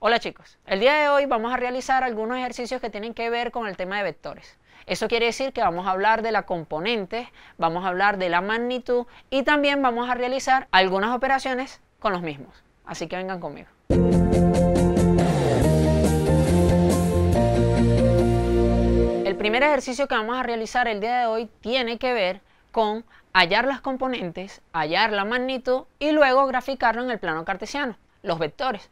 Hola chicos, el día de hoy vamos a realizar algunos ejercicios que tienen que ver con el tema de vectores. Eso quiere decir que vamos a hablar de la componente, vamos a hablar de la magnitud y también vamos a realizar algunas operaciones con los mismos. Así que vengan conmigo. El primer ejercicio que vamos a realizar el día de hoy tiene que ver con hallar las componentes, hallar la magnitud y luego graficarlo en el plano cartesiano, los vectores.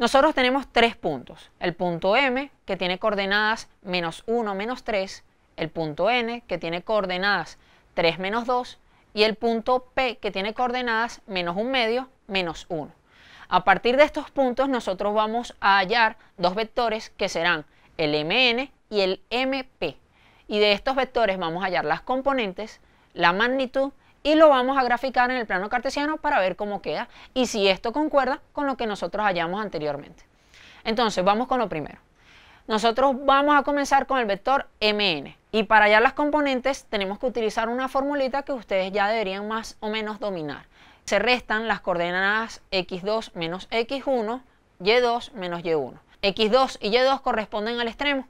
Nosotros tenemos tres puntos. El punto M, que tiene coordenadas menos 1, menos 3. El punto N, que tiene coordenadas 3, menos 2. Y el punto P, que tiene coordenadas menos 1 medio, menos 1. A partir de estos puntos, nosotros vamos a hallar dos vectores que serán el MN y el MP. Y de estos vectores vamos a hallar las componentes, la magnitud y lo vamos a graficar en el plano cartesiano para ver cómo queda y si esto concuerda con lo que nosotros hallamos anteriormente. Entonces, vamos con lo primero. Nosotros vamos a comenzar con el vector mn y para hallar las componentes tenemos que utilizar una formulita que ustedes ya deberían más o menos dominar. Se restan las coordenadas x2 menos x1, y2 menos y1. x2 y y2 corresponden al extremo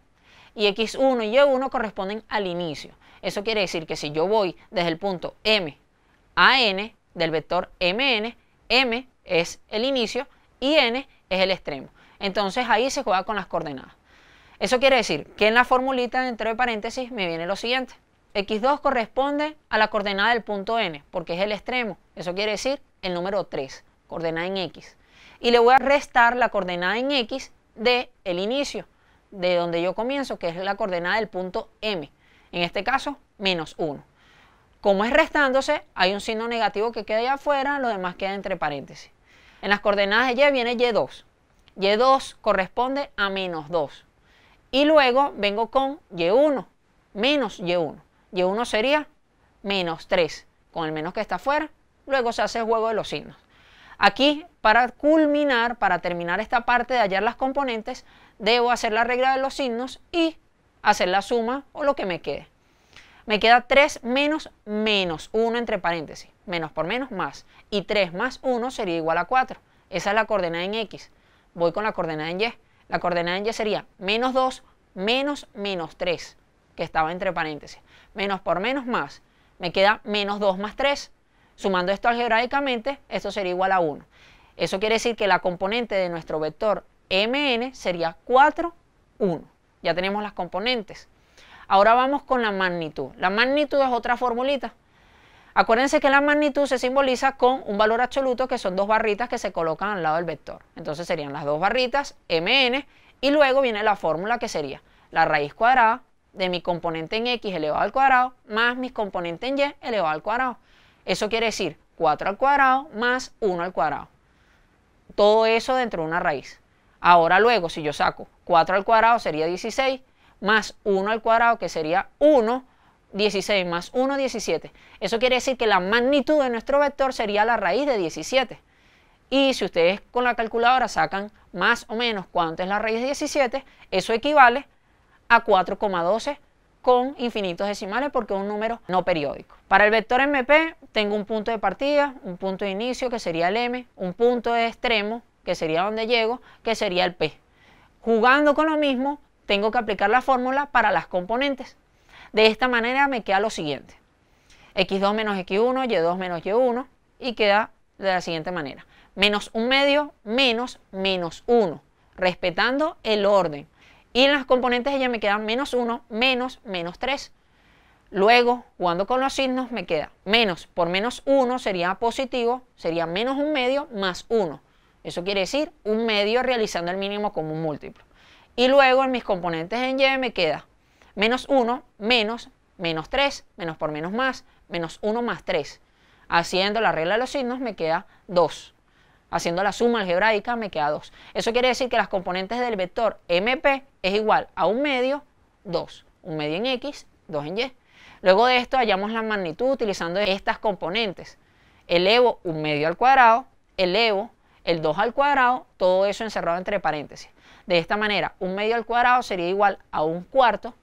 y x1 y y1 corresponden al inicio. Eso quiere decir que si yo voy desde el punto M a N del vector MN, M es el inicio y N es el extremo. Entonces ahí se juega con las coordenadas. Eso quiere decir que en la formulita dentro de paréntesis me viene lo siguiente. X2 corresponde a la coordenada del punto N, porque es el extremo. Eso quiere decir el número 3, coordenada en X. Y le voy a restar la coordenada en X del el inicio, de donde yo comienzo, que es la coordenada del punto M. En este caso, menos 1. Como es restándose, hay un signo negativo que queda allá afuera, lo demás queda entre paréntesis. En las coordenadas de y viene y2. y2 corresponde a menos 2. Y luego vengo con y1, menos y1. y1 sería menos 3. Con el menos que está afuera, luego se hace el juego de los signos. Aquí, para culminar, para terminar esta parte de hallar las componentes, debo hacer la regla de los signos y hacer la suma o lo que me quede. Me queda 3 menos menos 1 entre paréntesis. Menos por menos más. Y 3 más 1 sería igual a 4. Esa es la coordenada en X. Voy con la coordenada en Y. La coordenada en Y sería menos 2 menos menos 3, que estaba entre paréntesis. Menos por menos más. Me queda menos 2 más 3. Sumando esto algebraicamente, esto sería igual a 1. Eso quiere decir que la componente de nuestro vector mn sería 4, 1. Ya tenemos las componentes. Ahora vamos con la magnitud. La magnitud es otra formulita. Acuérdense que la magnitud se simboliza con un valor absoluto que son dos barritas que se colocan al lado del vector. Entonces serían las dos barritas, mn, y luego viene la fórmula que sería la raíz cuadrada de mi componente en x elevado al cuadrado más mi componente en y elevado al cuadrado. Eso quiere decir 4 al cuadrado más 1 al cuadrado. Todo eso dentro de una raíz. Ahora luego, si yo saco 4 al cuadrado sería 16, más 1 al cuadrado que sería 1, 16 más 1, 17. Eso quiere decir que la magnitud de nuestro vector sería la raíz de 17. Y si ustedes con la calculadora sacan más o menos cuánto es la raíz de 17, eso equivale a 4,12 con infinitos decimales porque es un número no periódico. Para el vector MP tengo un punto de partida, un punto de inicio que sería el M, un punto de extremo que sería donde llego, que sería el P jugando con lo mismo, tengo que aplicar la fórmula para las componentes. De esta manera me queda lo siguiente. x2 menos x1, y2 menos y1 y queda de la siguiente manera. Menos un medio menos menos 1, respetando el orden. Y en las componentes ya me quedan menos 1, menos menos 3. Luego, jugando con los signos, me queda menos por menos 1 sería positivo, sería menos un medio más 1. Eso quiere decir un medio realizando el mínimo común múltiplo. Y luego en mis componentes en Y me queda menos 1, menos, menos 3, menos por menos más, menos 1 más 3. Haciendo la regla de los signos me queda 2. Haciendo la suma algebraica me queda 2. Eso quiere decir que las componentes del vector MP es igual a un medio, 2. Un medio en X, 2 en Y. Luego de esto hallamos la magnitud utilizando estas componentes. Elevo un medio al cuadrado, elevo el 2 al cuadrado, todo eso encerrado entre paréntesis. De esta manera, un medio al cuadrado sería igual a un cuarto,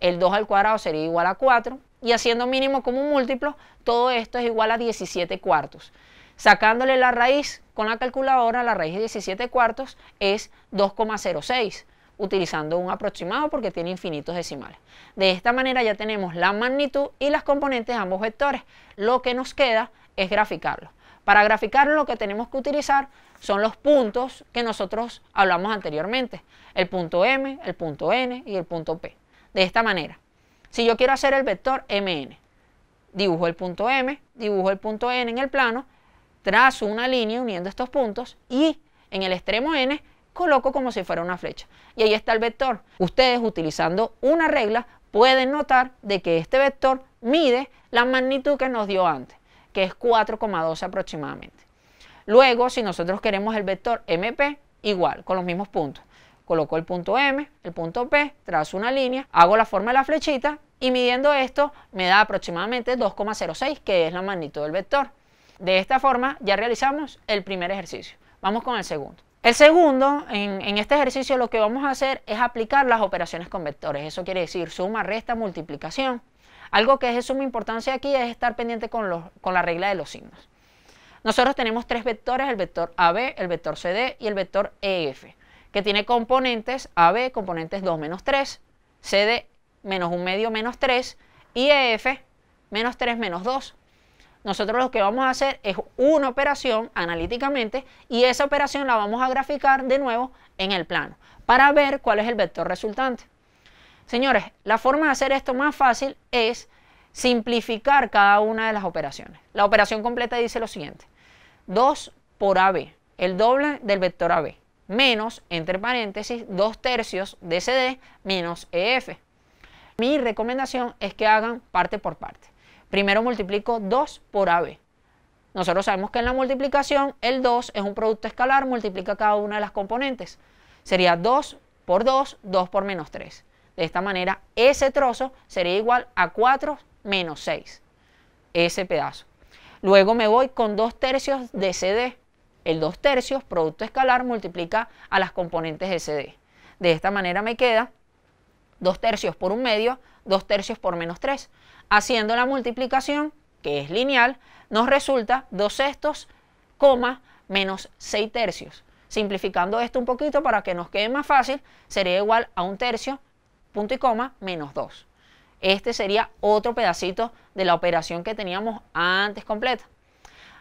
el 2 al cuadrado sería igual a 4, y haciendo mínimo como múltiplo, todo esto es igual a 17 cuartos. Sacándole la raíz con la calculadora, la raíz de 17 cuartos es 2,06, utilizando un aproximado porque tiene infinitos decimales. De esta manera ya tenemos la magnitud y las componentes de ambos vectores. Lo que nos queda es graficarlo. Para graficar lo que tenemos que utilizar son los puntos que nosotros hablamos anteriormente, el punto M, el punto N y el punto P. De esta manera, si yo quiero hacer el vector MN, dibujo el punto M, dibujo el punto N en el plano, trazo una línea uniendo estos puntos y en el extremo N coloco como si fuera una flecha. Y ahí está el vector. Ustedes utilizando una regla pueden notar de que este vector mide la magnitud que nos dio antes que es 4,12 aproximadamente. Luego, si nosotros queremos el vector MP, igual, con los mismos puntos. Coloco el punto M, el punto P, trazo una línea, hago la forma de la flechita y midiendo esto me da aproximadamente 2,06, que es la magnitud del vector. De esta forma ya realizamos el primer ejercicio. Vamos con el segundo. El segundo, en, en, este ejercicio lo que vamos a hacer es aplicar las operaciones con vectores. Eso quiere decir suma, resta, multiplicación. Algo que es de suma importancia aquí es estar pendiente con, la regla de los signos. Nosotros tenemos tres vectores, el vector AB, el vector CD y el vector EF, que tiene componentes AB, componentes 2 menos 3, CD menos 1 medio menos 3 y EF menos 3 menos 2. Nosotros lo que vamos a hacer es una operación analíticamente y esa operación la vamos a graficar de nuevo en el plano para ver cuál es el vector resultante. Señores, la forma de hacer esto más fácil es simplificar cada una de las operaciones. La operación completa dice lo siguiente. 2 por AB, el doble del vector AB, menos, entre paréntesis, 2 tercios de CD menos EF. Mi recomendación es que hagan parte por parte. Primero multiplico 2 por AB. Nosotros sabemos que en la multiplicación el 2 es un producto escalar, multiplica cada una de las componentes. Sería 2 por 2, 2 por menos 3. De esta manera, ese trozo sería igual a 4 menos 6, ese pedazo. Luego me voy con 2 tercios de CD. El 2 tercios, producto escalar, multiplica a las componentes de CD. De esta manera me queda 2 tercios por 1 medio, 2 tercios por menos 3. Haciendo la multiplicación, que es lineal, nos resulta 2 sextos, menos 6 tercios. Simplificando esto un poquito para que nos quede más fácil, sería igual a 1 tercio punto y coma, menos 2. Este sería otro pedacito de la operación que teníamos antes completa.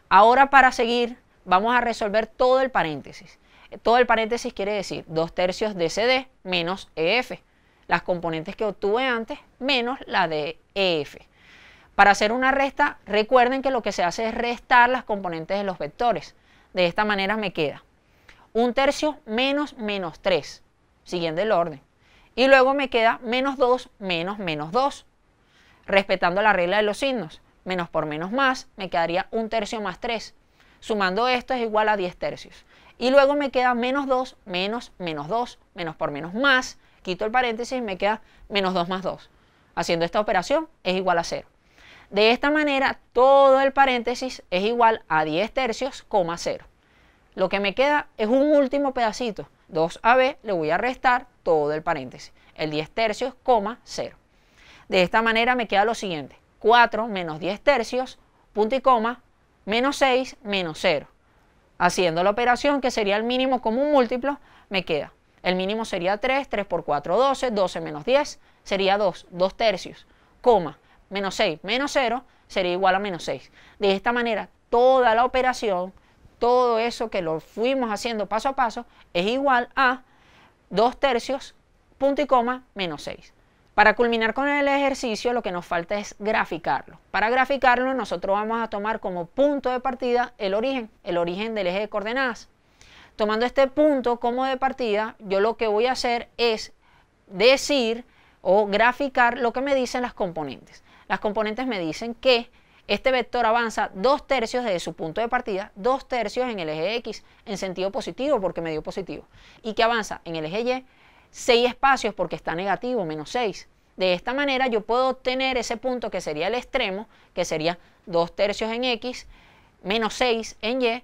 Ahora para seguir vamos a resolver todo el paréntesis. Todo el paréntesis quiere decir 2 tercios de CD menos EF. Las componentes que obtuve antes menos la de EF. Para hacer una resta, recuerden que lo que se hace es restar las componentes de los vectores. De esta manera me queda 1 tercio menos menos 3, siguiendo el orden. Y luego me queda menos 2 menos menos 2, respetando la regla de los signos. Menos por menos más, me quedaría 1 tercio más 3. Sumando esto es igual a 10 tercios. Y luego me queda menos 2 menos menos 2, menos por menos más, quito el paréntesis y me queda menos 2 más 2. Haciendo esta operación es igual a 0. De esta manera, todo el paréntesis es igual a 10 tercios, 0. Lo que me queda es un último pedacito. 2AB le voy a restar todo el paréntesis, el 10 tercios, coma 0. De esta manera me queda lo siguiente, 4 menos 10 tercios, punto y coma, menos 6 menos 0. Haciendo la operación que sería el mínimo común múltiplo, me queda, el mínimo sería 3, 3 por 4, 12, 12 menos 10 sería 2, 2 tercios, coma, menos 6 menos 0 sería igual a menos 6. De esta manera, toda la operación, todo eso que lo fuimos haciendo paso a paso, es igual a dos tercios, punto y coma, menos 6. Para culminar con el ejercicio, lo que nos falta es graficarlo. Para graficarlo, nosotros vamos a tomar como punto de partida el origen, el origen del eje de coordenadas. Tomando este punto como de partida, yo lo que voy a hacer es decir o graficar lo que me dicen las componentes. Las componentes me dicen que este vector avanza dos tercios desde su punto de partida, dos tercios en el eje X en sentido positivo porque me dio positivo. Y que avanza en el eje Y seis espacios porque está negativo, menos 6. De esta manera yo puedo obtener ese punto que sería el extremo, que sería dos tercios en X, menos 6 en Y,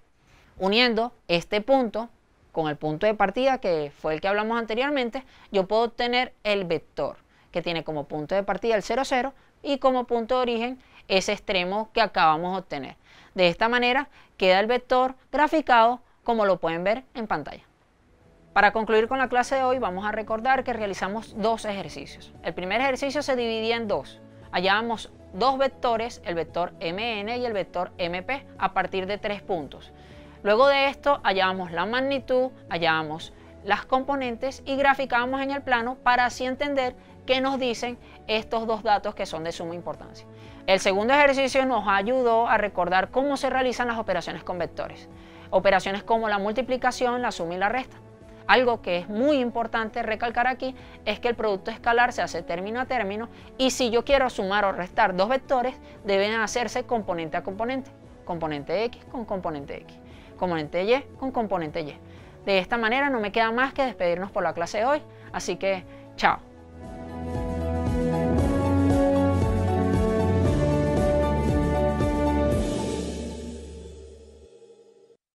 uniendo este punto con el punto de partida que fue el que hablamos anteriormente, yo puedo obtener el vector que tiene como punto de partida el 0, 0 y como punto de origen ese extremo que acabamos de obtener. De esta manera queda el vector graficado como lo pueden ver en pantalla. Para concluir con la clase de hoy vamos a recordar que realizamos dos ejercicios. El primer ejercicio se dividía en dos. Hallábamos dos vectores, el vector mn y el vector mp, a partir de tres puntos. Luego de esto hallábamos la magnitud, hallábamos las componentes y graficamos en el plano para así entender qué nos dicen estos dos datos que son de suma importancia. El segundo ejercicio nos ayudó a recordar cómo se realizan las operaciones con vectores, operaciones como la multiplicación, la suma y la resta. Algo que es muy importante recalcar aquí es que el producto escalar se hace término a término y si yo quiero sumar o restar dos vectores deben hacerse componente a componente, componente X con componente X, componente Y con componente Y. De esta manera no me queda más que despedirnos por la clase de hoy, así que chao.